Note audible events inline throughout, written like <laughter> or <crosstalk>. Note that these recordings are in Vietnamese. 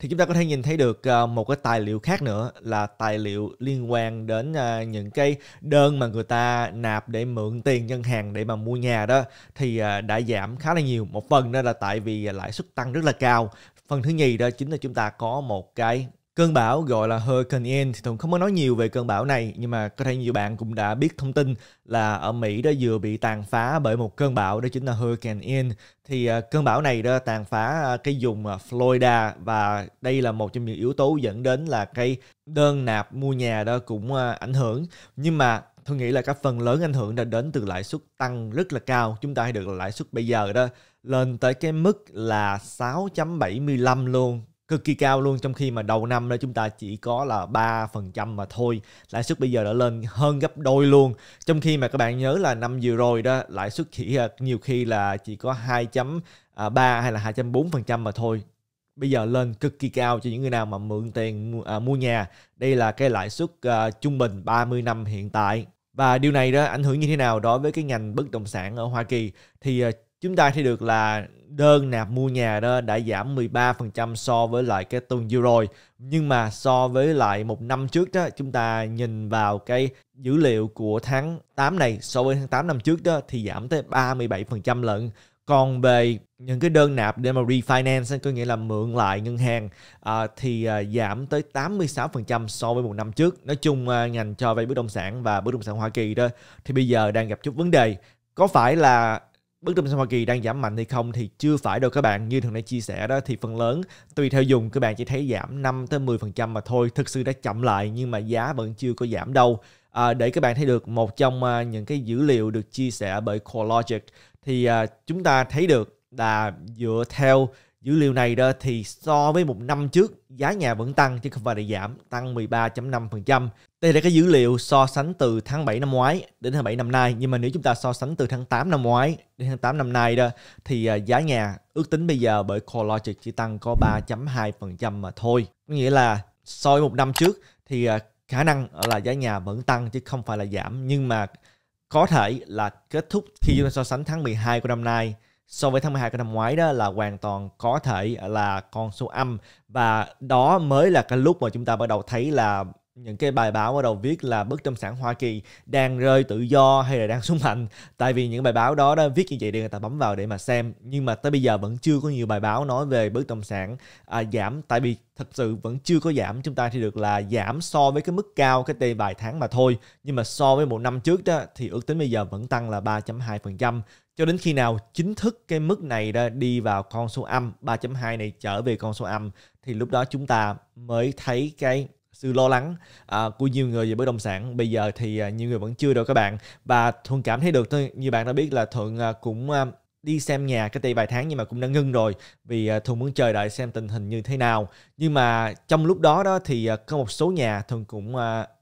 thì chúng ta có thể nhìn thấy được ờ, một cái tài liệu khác nữa là tài liệu liên quan đến ờ, những cái đơn mà người ta nạp để mượn tiền ngân hàng để mà mua nhà đó thì ờ, đã giảm khá là nhiều một phần đó là tại vì lãi suất tăng rất là cao phần thứ nhì đó chính là chúng ta có một cái cơn bão gọi là Hurricane Ian thì Tùng không có nói nhiều về cơn bão này nhưng mà có thể nhiều bạn cũng đã biết thông tin là ở Mỹ đã vừa bị tàn phá bởi một cơn bão đó chính là Hurricane Ian thì à, cơn bão này đã tàn phá à, cái vùng à, Florida và đây là một trong những yếu tố dẫn đến là cái đơn nạp mua nhà đó cũng ảnh hưởng nhưng mà tôi nghĩ là các phần lớn ảnh hưởng đã đến từ lãi suất tăng rất là cao chúng ta hay được lãi suất bây giờ đó lên tới cái mức là 6.75 luôn cực kỳ cao luôn trong khi mà đầu năm đó chúng ta chỉ có là 3% mà thôi. Lãi suất bây giờ đã lên hơn gấp đôi luôn. Trong khi mà các bạn nhớ là năm vừa rồi đó lãi suất chỉ à, nhiều khi là chỉ có 2.3 à, hay là 2.4% mà thôi bây giờ lên cực kỳ cao cho những người nào mà mượn tiền à, mua nhà. Đây là cái lãi suất à, trung bình 30 năm hiện tại. Và điều này đó ảnh hưởng như thế nào đối với cái ngành bất động sản ở Hoa Kỳ thì à, chúng ta thấy được là đơn nạp mua nhà đó đã giảm 13% so với lại cái tuần vừa rồi nhưng mà so với lại một năm trước đó chúng ta nhìn vào cái dữ liệu của tháng 8 này so với tháng 8 năm trước đó thì giảm tới 37% lận còn về những cái đơn nạp để mà refinance có nghĩa là mượn lại ngân hàng à, thì à, giảm tới 86% so với một năm trước nói chung à, ngành cho vay bất động sản và bất động sản Hoa Kỳ đó thì bây giờ đang gặp chút vấn đề có phải là bất động sản Hoa Kỳ đang giảm mạnh hay không thì chưa phải đâu các bạn. Như thường nay chia sẻ đó thì phần lớn tùy theo dùng các bạn chỉ thấy giảm 5 tới 10% mà thôi. Thực sự đã chậm lại nhưng mà giá vẫn chưa có giảm đâu. À, để các bạn thấy được một trong à, những cái dữ liệu được chia sẻ bởi CoreLogic thì à, chúng ta thấy được là dựa theo Dữ liệu này đó thì so với một năm trước, giá nhà vẫn tăng chứ không phải là giảm, tăng 13.5%. Đây là cái dữ liệu so sánh từ tháng 7 năm ngoái đến tháng 7 năm nay. Nhưng mà nếu chúng ta so sánh từ tháng 8 năm ngoái đến tháng 8 năm nay đó, thì à, giá nhà ước tính bây giờ bởi CoreLogic chỉ tăng có 3.2% mà thôi. Có nghĩa là so với một năm trước thì à, khả năng là giá nhà vẫn tăng chứ không phải là giảm. Nhưng mà có thể là kết thúc khi chúng ta so sánh tháng 12 của năm nay so với tháng 12 của năm ngoái đó là hoàn toàn có thể là con số âm và đó mới là cái lúc mà chúng ta bắt đầu thấy là những cái bài báo bắt đầu viết là bất động sản Hoa Kỳ đang rơi tự do hay là đang <laughs> xuống mạnh tại vì những bài báo đó đã viết như vậy để người ta bấm vào để mà xem nhưng mà tới bây giờ vẫn chưa có nhiều bài báo nói về bất động sản à, giảm tại vì thật sự vẫn chưa có giảm chúng ta thì được là giảm so với cái mức cao cái tê vài tháng mà thôi nhưng mà so với một năm trước đó thì ước tính bây giờ vẫn tăng là 3.2% cho đến khi nào chính thức cái mức này đó đi vào con số âm 3.2 này trở về con số âm thì lúc đó chúng ta mới thấy cái sự lo lắng à, của nhiều người về bất động sản bây giờ thì à, nhiều người vẫn chưa được các bạn và thuận cảm thấy được thôi như bạn đã biết là thuận à, cũng à, đi xem nhà cái tay vài tháng nhưng mà cũng đã ngưng rồi vì thuận muốn chờ đợi xem tình hình như thế nào nhưng mà trong lúc đó đó thì có một số nhà thuận cũng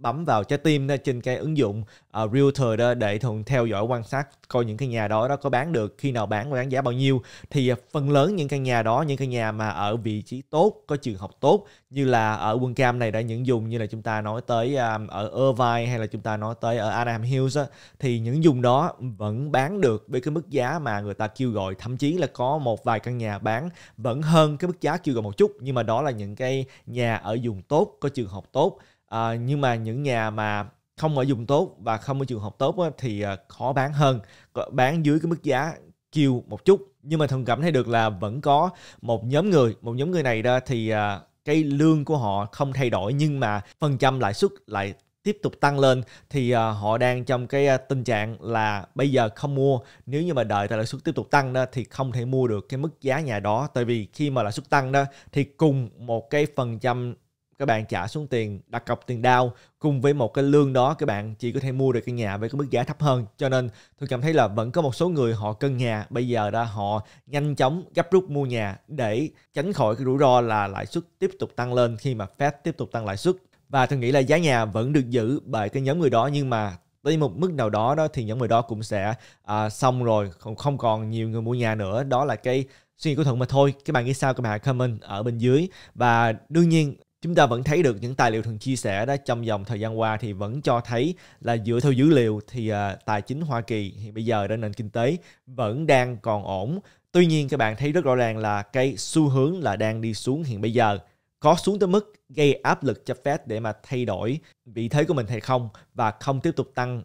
bấm vào trái tim trên cái ứng dụng uh, realtor đó để thường theo dõi quan sát coi những cái nhà đó đó có bán được khi nào bán và bán giá bao nhiêu thì ờ, phần lớn những căn nhà đó những căn nhà mà ở vị trí tốt có trường học tốt như là ở quân cam này đã những dùng như là chúng ta nói tới um, ở Irvine hay là chúng ta nói tới ở Adam Hills đó, thì những dùng đó vẫn bán được với cái mức giá mà người ta kêu gọi thậm chí là có một vài căn nhà bán vẫn hơn cái mức giá kêu gọi một chút nhưng mà đó là những cái nhà ở dùng tốt có trường học tốt à, nhưng mà những nhà mà không ở dùng tốt và không ở trường học tốt á, thì ờ, khó bán hơn bán dưới cái mức giá kêu một chút nhưng mà thường cảm thấy được là vẫn có một nhóm người một nhóm người này đó thì ờ, cái lương của họ không thay đổi nhưng mà phần trăm lãi suất lại tiếp tục tăng lên thì họ đang trong cái tình trạng là bây giờ không mua nếu như mà đợi lãi suất tiếp tục tăng đó thì không thể mua được cái mức giá nhà đó tại vì khi mà lãi suất tăng đó thì cùng một cái phần trăm các bạn trả xuống tiền đặt cọc tiền đau cùng với một cái lương đó các bạn chỉ có thể mua được căn nhà với cái mức giá thấp hơn cho nên tôi cảm thấy là vẫn có một số người họ cân nhà bây giờ đã họ nhanh chóng gấp rút mua nhà để tránh khỏi cái rủi ro là lãi suất tiếp tục tăng lên khi mà Fed tiếp tục tăng lãi suất và tôi nghĩ là giá nhà vẫn được giữ bởi cái nhóm người đó nhưng mà tới một mức nào đó đó thì nhóm người đó cũng sẽ à, xong rồi không không còn nhiều người mua nhà nữa đó là cái suy nghĩ của thuận mà thôi các bạn nghĩ sao các bạn comment ở bên dưới và đương nhiên chúng ta vẫn thấy được những tài liệu thường chia sẻ đó trong dòng thời gian qua thì vẫn cho thấy là dựa theo dữ liệu thì uh, tài chính Hoa Kỳ hiện bây giờ đó nền kinh tế vẫn đang còn ổn. Tuy nhiên các bạn thấy rất rõ ràng là cái xu hướng là đang đi xuống hiện bây giờ có xuống tới mức gây áp lực cho Fed để mà thay đổi vị thế của mình hay không và không tiếp tục tăng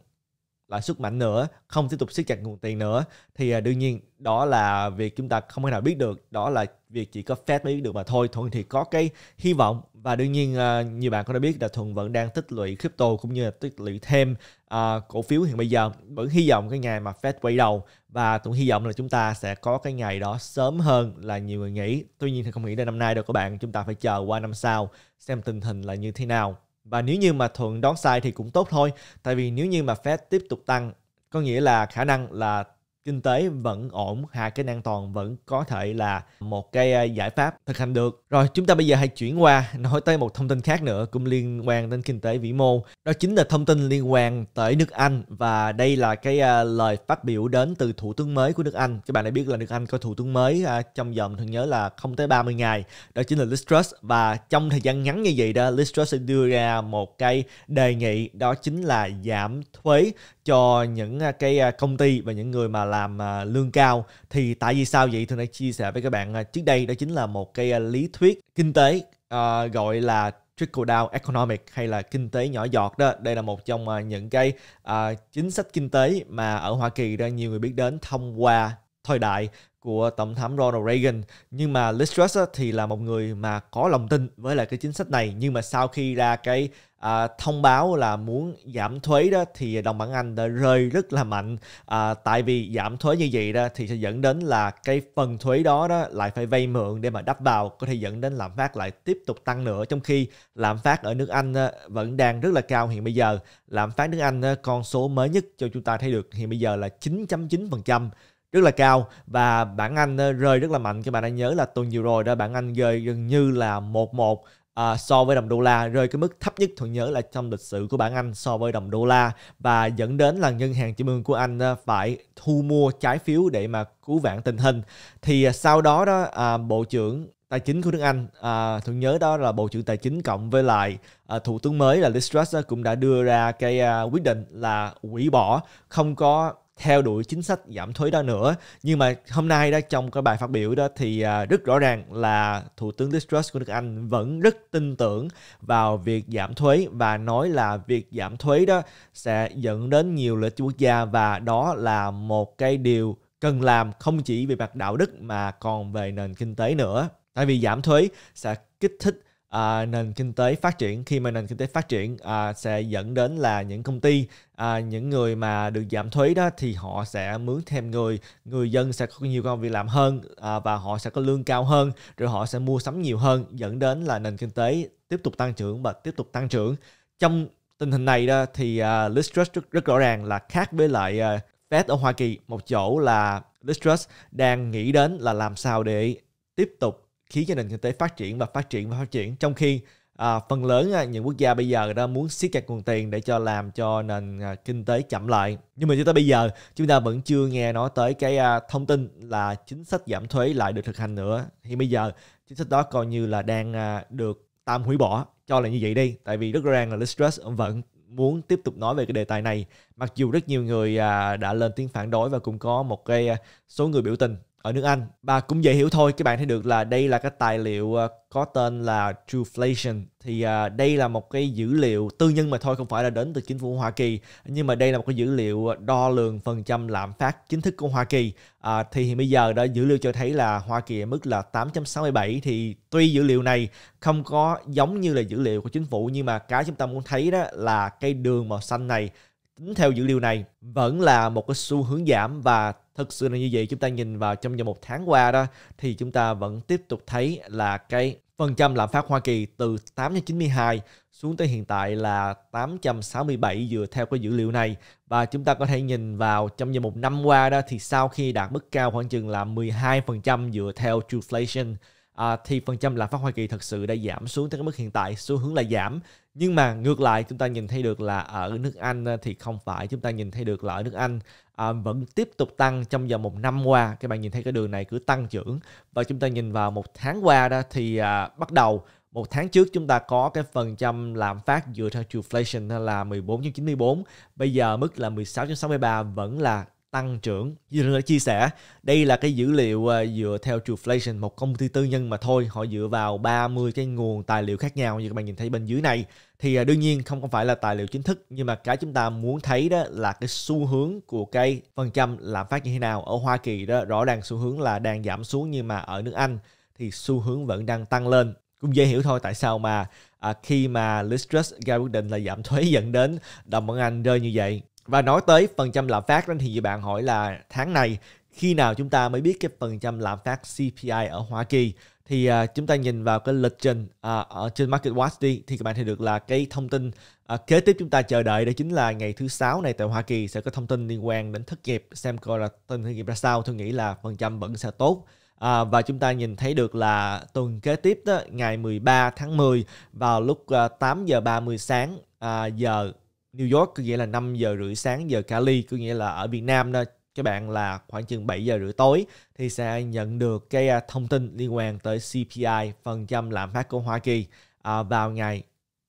lãi suất mạnh nữa không tiếp tục siết chặt nguồn tiền nữa thì à, đương nhiên đó là việc chúng ta không thể nào biết được đó là việc chỉ có Fed mới biết được mà thôi Thuận thì có cái hy vọng và đương nhiên à, nhiều bạn cũng đã biết là Thuận vẫn đang tích lũy crypto cũng như là tích lũy thêm à, cổ phiếu hiện bây giờ vẫn hy vọng cái ngày mà Fed quay đầu và Thuận hy vọng là chúng ta sẽ có cái ngày đó sớm hơn là nhiều người nghĩ tuy nhiên thì không nghĩ đến năm nay đâu các bạn chúng ta phải chờ qua năm sau xem tình hình là như thế nào và nếu như mà Thuận đoán sai thì cũng tốt thôi, tại vì nếu như mà Fed tiếp tục tăng, có nghĩa là khả năng là kinh tế vẫn ổn, hạ kênh an toàn vẫn có thể là một cái à, giải pháp thực hành được. Rồi chúng ta bây giờ hãy chuyển qua nói tới một thông tin khác nữa cũng liên quan đến kinh tế vĩ mô đó chính là thông tin liên quan tới nước Anh và đây là cái uh, lời phát biểu đến từ thủ tướng mới của nước Anh. Các bạn đã biết là nước Anh có thủ tướng mới uh, trong vòng thường nhớ là không tới 30 ngày. Đó chính là Liz Truss và trong thời gian ngắn như vậy đó Liz Truss sẽ đưa ra một cái đề nghị đó chính là giảm thuế cho những uh, cái uh, công ty và những người mà làm uh, lương cao. Thì tại vì sao vậy? Thường đã chia sẻ với các bạn uh, trước đây đó chính là một cái uh, lý thuyết kinh tế uh, gọi là trickle down economic hay là kinh tế nhỏ giọt đó đây là một trong à, những cái à, chính sách kinh tế mà ở Hoa Kỳ đó nhiều người biết đến thông qua thời đại của tổng thống Ronald Reagan nhưng mà Liz Truss thì là một người mà có lòng tin với lại cái chính sách này nhưng mà sau khi ra cái à, thông báo là muốn giảm thuế đó thì đồng bảng Anh đã rơi rất là mạnh à, tại vì giảm thuế như vậy đó thì sẽ dẫn đến là cái phần thuế đó đó lại phải vay mượn để mà đắp vào có thể dẫn đến lạm phát lại tiếp tục tăng nữa trong khi lạm phát ở nước Anh ờ, vẫn đang rất là cao hiện bây giờ lạm phát nước Anh ờ, con số mới nhất cho chúng ta thấy được hiện bây giờ là 9.9% rất là cao và bảng Anh ờ, rơi rất là mạnh các bạn đã nhớ là tuần vừa rồi đó bảng Anh rơi gần như là 1-1 à, so với đồng đô la rơi cái mức thấp nhất thuận nhớ là trong lịch sử của bảng Anh so với đồng đô la và dẫn đến là ngân hàng trung ương của Anh à, phải thu mua trái phiếu để mà cứu vãn tình hình thì à, sau đó đó à, bộ trưởng tài chính của nước Anh à, thường nhớ đó là bộ trưởng tài chính cộng với lại à, thủ tướng mới là Liz Truss à, cũng đã đưa ra cái à, quyết định là hủy bỏ không có theo đuổi chính sách giảm thuế đó nữa nhưng mà hôm nay đó trong cái bài phát biểu đó thì à, rất rõ ràng là thủ tướng Liz Truss của nước Anh vẫn rất tin tưởng vào việc giảm thuế và nói là việc giảm thuế đó sẽ dẫn đến nhiều lợi ích quốc gia và đó là một cái điều cần làm không chỉ về mặt đạo đức mà còn về nền kinh tế nữa tại vì giảm thuế sẽ kích thích à, nền kinh tế phát triển khi mà nền kinh tế phát triển à, sẽ dẫn đến là những công ty à, những người mà được giảm thuế đó thì họ sẽ mướn thêm người người dân sẽ có nhiều công việc làm hơn à, và họ sẽ có lương cao hơn rồi họ sẽ mua sắm nhiều hơn dẫn đến là nền kinh tế tiếp tục tăng trưởng và tiếp tục tăng trưởng trong tình hình này đó thì uh, à, Liz Truss rất, rất rõ ràng là khác với lại uh, Fed ở Hoa Kỳ một chỗ là Liz Truss đang nghĩ đến là làm sao để tiếp tục khiến cho nền kinh tế phát triển và phát triển và phát triển trong khi à, phần lớn à, những quốc gia bây giờ đó muốn siết chặt nguồn tiền để cho làm cho nền à, kinh tế chậm lại nhưng mà chúng ta bây giờ chúng ta vẫn chưa nghe nói tới cái à, thông tin là chính sách giảm thuế lại được thực hành nữa thì bây giờ chính sách đó coi như là đang à, được tạm hủy bỏ cho là như vậy đi tại vì rất ràng là Listress vẫn muốn tiếp tục nói về cái đề tài này mặc dù rất nhiều người à, đã lên tiếng phản đối và cũng có một cái à, số người biểu tình ở nước Anh và cũng dễ hiểu thôi các bạn thấy được là đây là cái tài liệu ờ, có tên là Trueflation thì ờ, đây là một cái dữ liệu tư nhân mà thôi không phải là đến từ chính phủ Hoa Kỳ nhưng mà đây là một cái dữ liệu đo lường phần trăm lạm phát chính thức của Hoa Kỳ à, thì hiện bây giờ đã dữ liệu cho thấy là Hoa Kỳ ở mức là 867 thì tuy dữ liệu này không có giống như là dữ liệu của chính phủ nhưng mà cái chúng ta muốn thấy đó là cái đường màu xanh này tính theo dữ liệu này vẫn là một cái xu hướng giảm và thực sự là như vậy chúng ta nhìn vào trong vòng một tháng qua đó thì chúng ta vẫn tiếp tục thấy là cái phần trăm lạm phát Hoa Kỳ từ 892 xuống tới hiện tại là 867 dựa theo cái dữ liệu này và chúng ta có thể nhìn vào trong vòng một năm qua đó thì sau khi đạt mức cao khoảng chừng là 12% dựa theo inflation à, thì phần trăm lạm phát Hoa Kỳ thật sự đã giảm xuống tới cái mức hiện tại xu hướng là giảm nhưng mà ngược lại chúng ta nhìn thấy được là ở nước Anh ờ, thì không phải chúng ta nhìn thấy được là ở nước Anh à, vẫn tiếp tục tăng trong vòng một năm qua các bạn nhìn thấy cái đường này cứ tăng trưởng và chúng ta nhìn vào một tháng qua đó thì à, bắt đầu một tháng trước chúng ta có cái phần trăm lạm phát dựa theo inflation là 14.94 bây giờ mức là 16.63 vẫn là tăng trưởng. Như đã chia sẻ, đây là cái dữ liệu à, dựa theo Trueflation, một công ty tư nhân mà thôi. Họ dựa vào 30 cái nguồn tài liệu khác nhau như các bạn nhìn thấy bên dưới này. Thì à, đương nhiên không phải là tài liệu chính thức, nhưng mà cái chúng ta muốn thấy đó là cái xu hướng của cái phần trăm lạm phát như thế nào. Ở Hoa Kỳ đó rõ ràng xu hướng là đang giảm xuống nhưng mà ở nước Anh thì xu hướng vẫn đang tăng lên cũng dễ hiểu thôi tại sao mà à, khi mà Liz Truss ra quyết định là giảm thuế dẫn đến đồng bằng Anh rơi như vậy và nói tới phần trăm lạm phát đó thì nhiều bạn hỏi là tháng này khi nào chúng ta mới biết cái phần trăm lạm phát CPI ở Hoa Kỳ thì uh, chúng ta nhìn vào cái lịch trình uh, ở trên Market Watch đi thì các bạn thấy được là cái thông tin uh, kế tiếp chúng ta chờ đợi đó chính là ngày thứ sáu này tại Hoa Kỳ sẽ có thông tin liên quan đến thất nghiệp xem coi là tình thất nghiệp ra sao tôi nghĩ là phần trăm vẫn sẽ tốt À, và chúng ta nhìn thấy được là tuần kế tiếp đó, ngày 13 tháng 10 vào lúc uh, 8 giờ 30 sáng uh, giờ New York có nghĩa là 5 giờ rưỡi sáng giờ Cali có nghĩa là ở Việt Nam đó các bạn là khoảng chừng 7 giờ rưỡi tối thì sẽ nhận được cái à, thông tin liên quan tới CPI phần trăm lạm phát của Hoa Kỳ à, vào ngày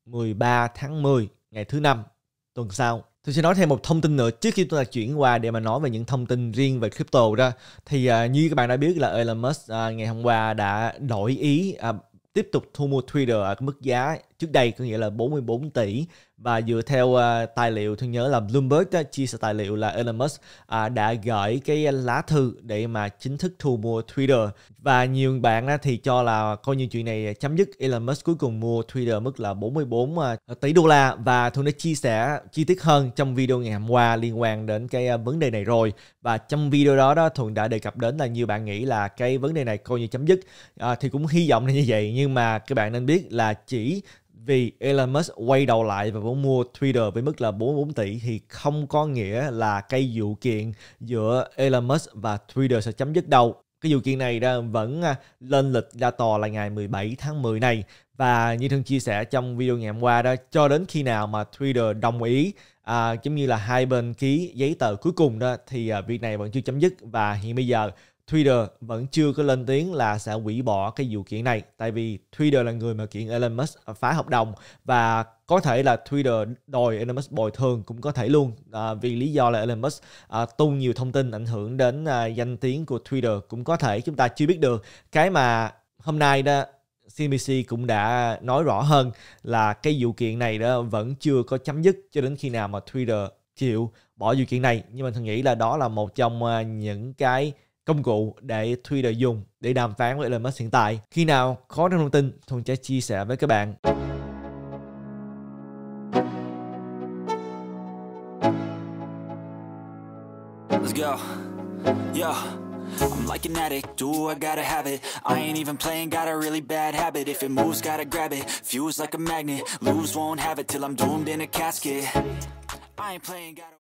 13 tháng 10 ngày thứ năm tuần sau Tôi sẽ nói thêm một thông tin nữa trước khi tôi chuyển qua để mà nói về những thông tin riêng về crypto đó. Thì uh, như các bạn đã biết là Elon Musk uh, ngày hôm qua đã đổi ý uh, tiếp tục thu mua Twitter ở mức giá trước đây có nghĩa là 44 tỷ và dựa theo uh, tài liệu tôi nhớ là Bloomberg uh, chia sẻ tài liệu là Elon Musk uh, đã gửi cái lá thư để mà chính thức thu mua Twitter và nhiều bạn uh, thì cho là coi như chuyện này chấm dứt Elon Musk cuối cùng mua Twitter mức là 44 uh, à, tỷ đô la và tôi đã chia sẻ chi tiết hơn trong video ngày hôm qua liên quan đến cái uh, vấn đề này rồi và trong video đó đó Thuận đã đề cập đến là nhiều bạn nghĩ là cái vấn đề này coi như chấm dứt uh, thì cũng hy vọng là như vậy nhưng mà các bạn nên biết là chỉ vì Elon Musk quay đầu lại và muốn mua Twitter với mức là 44 tỷ thì không có nghĩa là cây vụ kiện giữa Elon Musk và Twitter sẽ chấm dứt đâu. Cái vụ kiện này vẫn à, lên lịch ra tòa là ngày 17 tháng 10 này và như thường chia sẻ trong video ngày hôm qua đó cho đến khi nào mà Twitter đồng ý à, giống như là hai bên ký giấy tờ cuối cùng đó thì à, việc này vẫn chưa chấm dứt và hiện bây giờ Twitter vẫn chưa có lên tiếng là sẽ hủy bỏ cái vụ kiện này tại vì Twitter là người mà kiện Elon Musk phá hợp đồng và có thể là Twitter đòi Elon Musk bồi thường cũng có thể luôn à, vì lý do là Elon Musk à, tung nhiều thông tin ảnh hưởng đến à, danh tiếng của Twitter cũng có thể chúng ta chưa biết được cái mà hôm nay đó CNBC cũng đã nói rõ hơn là cái vụ kiện này đó vẫn chưa có chấm dứt cho đến khi nào mà Twitter chịu bỏ vụ kiện này nhưng mà thường nghĩ là đó là một trong à, những cái công cụ để Twitter dùng để đàm phán với Elon Musk hiện tại. Khi nào có thông tin, Thuần sẽ chia sẻ với các bạn. Let's go. Yeah. I'm like an addict, do I gotta have it I ain't even playing, got a really bad habit If it moves, gotta grab it, fuse like a magnet Lose, won't have it till I'm doomed in a casket I ain't playing, gotta